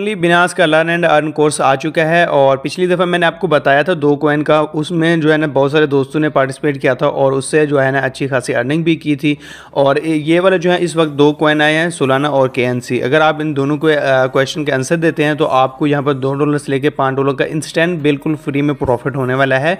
only Binance का learn and earn course आ चुका है और पिछली दफ़ा मैंने आपको बताया था दो कोइन का उसमें जो है ना बहुत सारे दोस्तों ने पार्टिसिपेट किया था और उससे जो है ना अच्छी खासी अर्निंग भी की थी और ये वाला जो है इस वक्त दो कोइन आए हैं सोलाना और के अगर आप इन दोनों को क्वेश्चन के आंसर देते हैं तो आपको यहाँ पर दो डॉलर से लेकर पाँच डॉलर का इंस्टेंट बिल्कुल फ्री में प्रॉफिट होने वाला है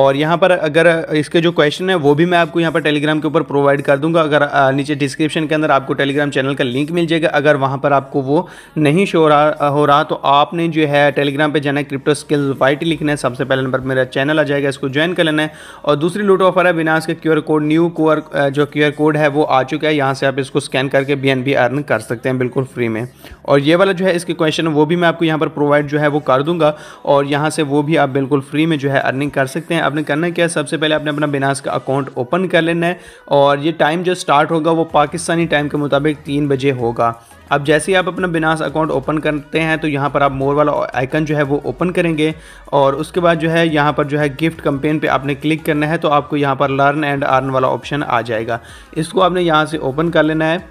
और यहाँ पर अगर इसके जो क्वेश्चन है वो भी मैं आपको यहाँ पर टेलीग्राम के ऊपर प्रोवाइड कर दूँगा अगर नीचे डिस्क्रिप्शन के अंदर आपको टेलीग्राम चैनल का लिंक मिल जाएगा अगर वहाँ पर आपको वो नहीं शो रहा हो रहा तो आपने जो है टेलीग्राम पे जाना है क्रिप्टो स्किल्स वाइट लिखना है सबसे पहले नंबर मेरा चैनल आ जाएगा इसको ज्वाइन कर लेना है और दूसरी लूट ऑफर है बिनास का क्यूआर कोड न्यू कोर जो क्यूआर कोड है वो आ चुका है यहाँ से आप इसको स्कैन करके बी एन अर्न कर सकते हैं बिल्कुल फ्री में और ये वाला जो है इसके क्वेश्चन वो भी मैं आपको यहाँ पर प्रोवाइड जो है वो कर दूंगा और यहाँ से वो भी आप बिल्कुल फ्री में जो है अर्निंग कर सकते हैं आपने करना क्या है सबसे पहले आपने अपना बिनास का अकाउंट ओपन कर लेना है और ये टाइम जो स्टार्ट होगा वो पाकिस्तानी टाइम के मुताबिक तीन बजे होगा अब जैसे ही आप अपना बिनास अकाउंट ओपन करते हैं तो यहाँ पर आप मोर वाला आइकन जो है वो ओपन करेंगे और उसके बाद जो है यहाँ पर जो है गिफ्ट कंपेन पे आपने क्लिक करना है तो आपको यहाँ पर लर्न एंड अर्न वाला ऑप्शन आ जाएगा इसको आपने यहाँ से ओपन कर लेना है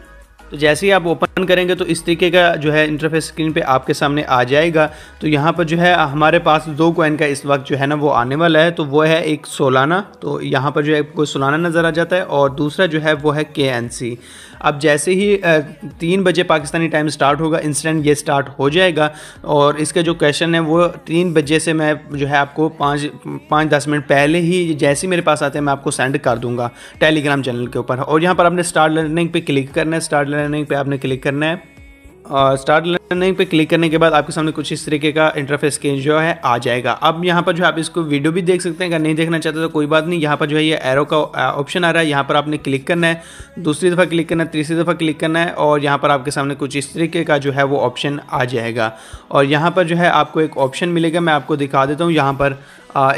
तो जैसे ही आप ओपन करेंगे तो इस तरीके का जो है इंटरफेस स्क्रीन पे आपके सामने आ जाएगा तो यहाँ पर जो है हमारे पास दो कॉइन का इस वक्त जो है ना वो आने वाला है तो वो है एक सोलाना तो यहाँ पर जो है कोई सोलाना नज़र आ जाता है और दूसरा जो है वो है के अब जैसे ही तीन बजे पाकिस्तानी टाइम स्टार्ट होगा इंस्टेंट ये स्टार्ट हो जाएगा और इसका जो क्वेश्चन है वो तीन बजे से मैं जो है आपको पाँच पाँच दस मिनट पहले ही जैसे ही मेरे पास आते हैं मैं आपको सेंड कर दूँगा टेलीग्राम चैनल के ऊपर और यहाँ पर आपने स्टार्ट लर्निंग पर क्लिक करना है स्टार्ट रनिंग पे आपने क्लिक करना है और स्टार्ट करने पे क्लिक करने के बाद आपके सामने कुछ इस तरीके का इंटरफेस चेंज जो है आ जाएगा अब यहाँ पर जो आप इसको वीडियो भी देख सकते हैं अगर नहीं देखना चाहते तो कोई बात नहीं यहाँ पर जो है ये एरो का ऑप्शन आ रहा है यहाँ पर आपने क्लिक करना है दूसरी दफ़ा क्लिक करना है तीसरी दफ़ा क्लिक करना है और यहाँ पर आपके सामने कुछ इस तरीके का जो है वो ऑप्शन आ जाएगा और यहाँ पर जो है आपको एक ऑप्शन मिलेगा मैं आपको दिखा देता हूँ यहाँ पर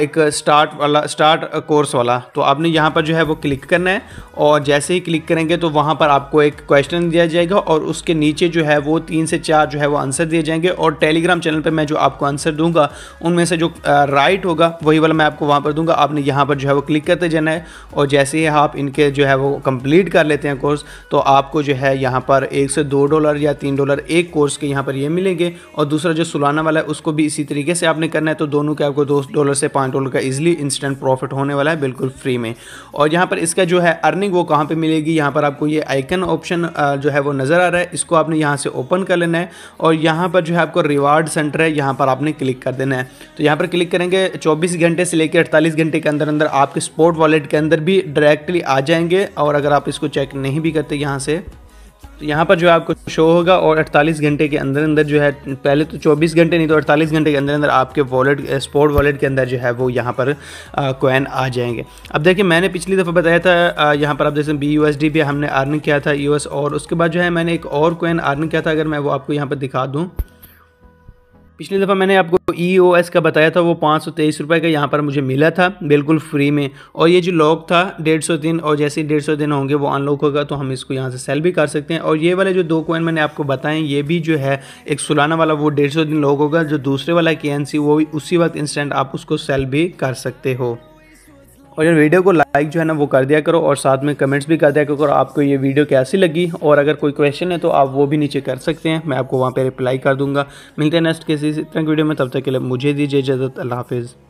एक स्टार्ट वाला स्टार्ट कोर्स वाला तो आपने यहाँ पर जो है वो क्लिक करना है और जैसे ही क्लिक करेंगे तो वहाँ पर आपको एक क्वेश्चन दिया जाएगा और उसके नीचे जो है वो तीन से चार जो है वो आंसर दिए जाएंगे और टेलीग्राम चैनल पर मैं जो आपको आंसर दूंगा उनमें से जो राइट होगा वही वाला मैं आपको वहाँ पर दूंगा आपने यहाँ पर जो है वो क्लिक करते जाना है और जैसे ही आप इनके जो है वो कंप्लीट कर लेते हैं कोर्स तो आपको जो है यहाँ पर एक से दो डॉलर या तीन डॉलर एक कोर्स के यहाँ पर ये मिलेंगे और दूसरा जो सुलाना वाला है उसको भी इसी तरीके से आपने करना है तो दोनों के आपको दो डॉलर से पाँच डॉलर का इजिली इंस्टेंट प्रॉफिट होने वाला है बिल्कुल फ्री में और यहाँ पर इसका जो है अर्निंग वो कहाँ पर मिलेगी यहाँ पर आपको ये आइकन ऑप्शन जो है वो नज़र आ रहा है इसको आपने यहाँ से ओपन कर लेना है और यहाँ पर जो है आपको रिवार्ड सेंटर है यहाँ पर आपने क्लिक कर देना है तो यहाँ पर क्लिक करेंगे चौबीस घंटे से लेकर अड़तालीस घंटे के अंदर अंदर आपके स्पोर्ट वॉलेट के अंदर भी डायरेक्टली आ जाएंगे और अगर आप इसको चेक नहीं भी करते यहाँ से तो यहाँ पर जो है आपको शो होगा और 48 घंटे के अंदर अंदर जो है पहले तो 24 घंटे नहीं तो 48 घंटे के अंदर अंदर आपके वॉलेट स्पोर्ट वॉलेट के अंदर जो है वो यहाँ पर कोइन आ जाएंगे अब देखिए मैंने पिछली दफ़ा बताया था यहाँ पर आप जैसे बी यू भी हमने अर्न किया था यू और उसके बाद जो है मैंने एक और कोइन अर्न किया था अगर मैं वो आपको यहाँ पर दिखा दूँ पिछली दफ़ा मैंने आपको ई ओ एस का बताया था वो पाँच सौ तेईस रुपये का यहाँ पर मुझे मिला था बिल्कुल फ्री में और ये जो लॉक था डेढ़ सौ दिन और जैसे ही डेढ़ सौ दिन होंगे वो अनलॉक होगा तो हम इसको यहाँ से सेल भी कर सकते हैं और ये वाले जो दो कॉइन मैंने आपको बताए ये भी जो है एक सुलाना वाला वो डेढ़ सौ दिन लॉक होगा जो दूसरे वाला के एन सी वो भी उसी वक्त इंस्टेंट आप उसको सेल भी कर सकते हो और यार वीडियो को लाइक जो है ना वो कर दिया करो और साथ में कमेंट्स भी कर दिया करो आपको ये वीडियो कैसी लगी और अगर कोई क्वेश्चन है तो आप वो भी नीचे कर सकते हैं मैं आपको वहाँ पर रिप्लाई कर दूँगा मिलते हैं नेक्स्ट किसी तरह वीडियो में तब तक के लिए मुझे दीजिए इजाज़त अल्लाह हाफिज़